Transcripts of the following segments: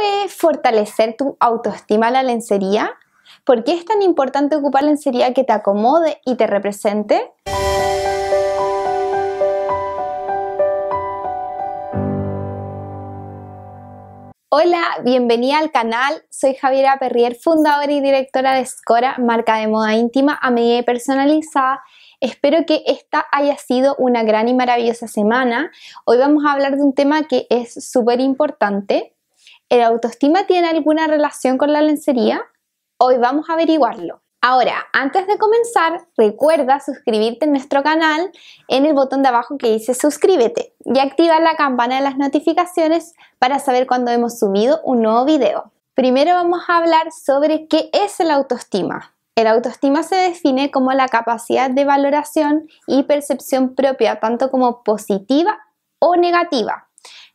puede fortalecer tu autoestima la lencería? ¿Por qué es tan importante ocupar lencería que te acomode y te represente? Hola, bienvenida al canal. Soy Javiera Perrier, fundadora y directora de Scora, marca de moda íntima a medida y personalizada Espero que esta haya sido una gran y maravillosa semana. Hoy vamos a hablar de un tema que es súper importante ¿El autoestima tiene alguna relación con la lencería? Hoy vamos a averiguarlo. Ahora, antes de comenzar, recuerda suscribirte en nuestro canal en el botón de abajo que dice suscríbete y activar la campana de las notificaciones para saber cuando hemos subido un nuevo video. Primero vamos a hablar sobre qué es el autoestima. El autoestima se define como la capacidad de valoración y percepción propia, tanto como positiva o negativa,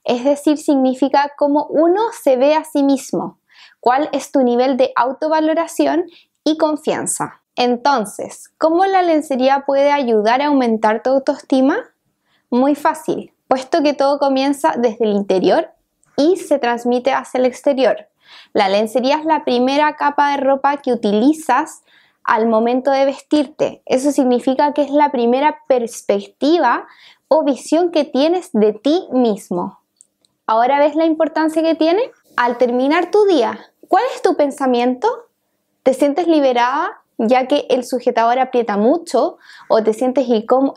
es decir, significa cómo uno se ve a sí mismo, cuál es tu nivel de autovaloración y confianza. Entonces, ¿cómo la lencería puede ayudar a aumentar tu autoestima? Muy fácil, puesto que todo comienza desde el interior y se transmite hacia el exterior. La lencería es la primera capa de ropa que utilizas al momento de vestirte. Eso significa que es la primera perspectiva o visión que tienes de ti mismo. ¿Ahora ves la importancia que tiene? Al terminar tu día, ¿cuál es tu pensamiento? ¿Te sientes liberada ya que el sujetador aprieta mucho o te sientes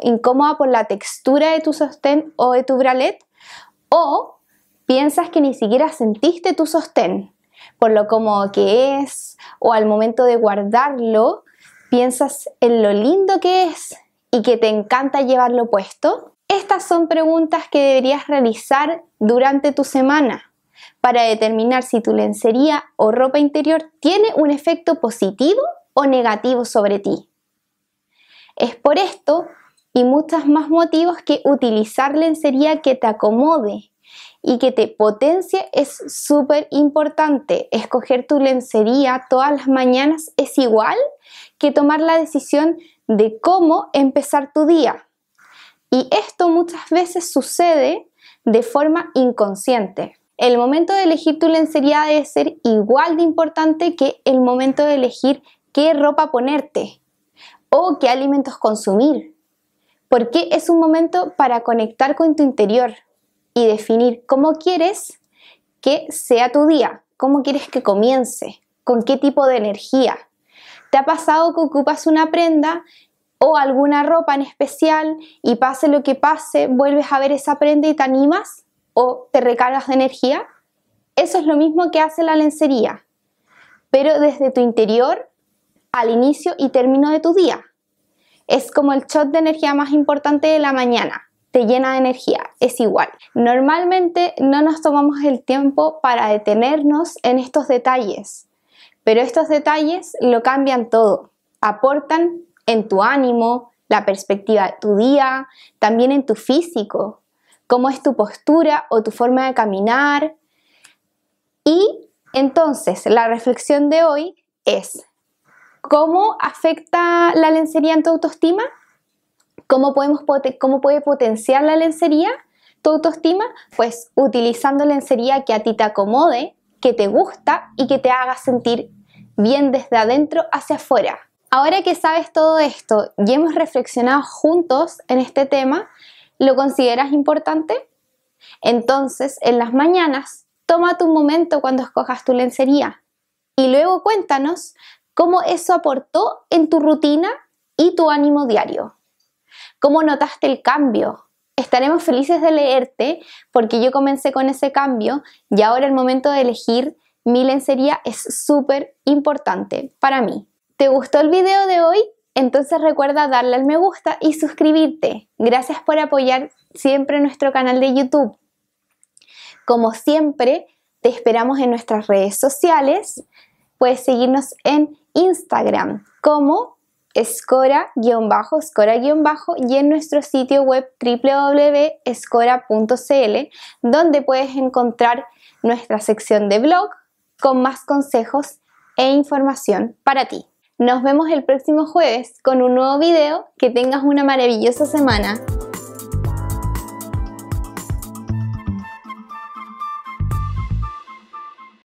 incómoda por la textura de tu sostén o de tu bralet? ¿O piensas que ni siquiera sentiste tu sostén por lo cómodo que es o al momento de guardarlo? ¿Piensas en lo lindo que es y que te encanta llevarlo puesto? Estas son preguntas que deberías realizar durante tu semana para determinar si tu lencería o ropa interior tiene un efecto positivo o negativo sobre ti. Es por esto y muchos más motivos que utilizar lencería que te acomode y que te potencie es súper importante. Escoger tu lencería todas las mañanas es igual que tomar la decisión de cómo empezar tu día. Y esto muchas veces sucede de forma inconsciente. El momento de elegir tu lencería debe ser igual de importante que el momento de elegir qué ropa ponerte o qué alimentos consumir. Porque es un momento para conectar con tu interior y definir cómo quieres que sea tu día, cómo quieres que comience, con qué tipo de energía. ¿Te ha pasado que ocupas una prenda o alguna ropa en especial y pase lo que pase, vuelves a ver esa prenda y te animas o te recargas de energía. Eso es lo mismo que hace la lencería, pero desde tu interior al inicio y término de tu día. Es como el shot de energía más importante de la mañana, te llena de energía, es igual. Normalmente no nos tomamos el tiempo para detenernos en estos detalles, pero estos detalles lo cambian todo, aportan en tu ánimo, la perspectiva de tu día, también en tu físico, cómo es tu postura o tu forma de caminar. Y entonces la reflexión de hoy es, ¿cómo afecta la lencería en tu autoestima? ¿Cómo, podemos, cómo puede potenciar la lencería tu autoestima? Pues utilizando lencería que a ti te acomode, que te gusta y que te haga sentir bien desde adentro hacia afuera. Ahora que sabes todo esto y hemos reflexionado juntos en este tema, ¿lo consideras importante? Entonces, en las mañanas, toma tu momento cuando escojas tu lencería y luego cuéntanos cómo eso aportó en tu rutina y tu ánimo diario. ¿Cómo notaste el cambio? Estaremos felices de leerte porque yo comencé con ese cambio y ahora el momento de elegir mi lencería es súper importante para mí. ¿Te gustó el video de hoy? Entonces recuerda darle al me gusta y suscribirte. Gracias por apoyar siempre nuestro canal de YouTube. Como siempre, te esperamos en nuestras redes sociales. Puedes seguirnos en Instagram como escora-escora- y en nuestro sitio web www.escora.cl donde puedes encontrar nuestra sección de blog con más consejos e información para ti. Nos vemos el próximo jueves con un nuevo video. Que tengas una maravillosa semana.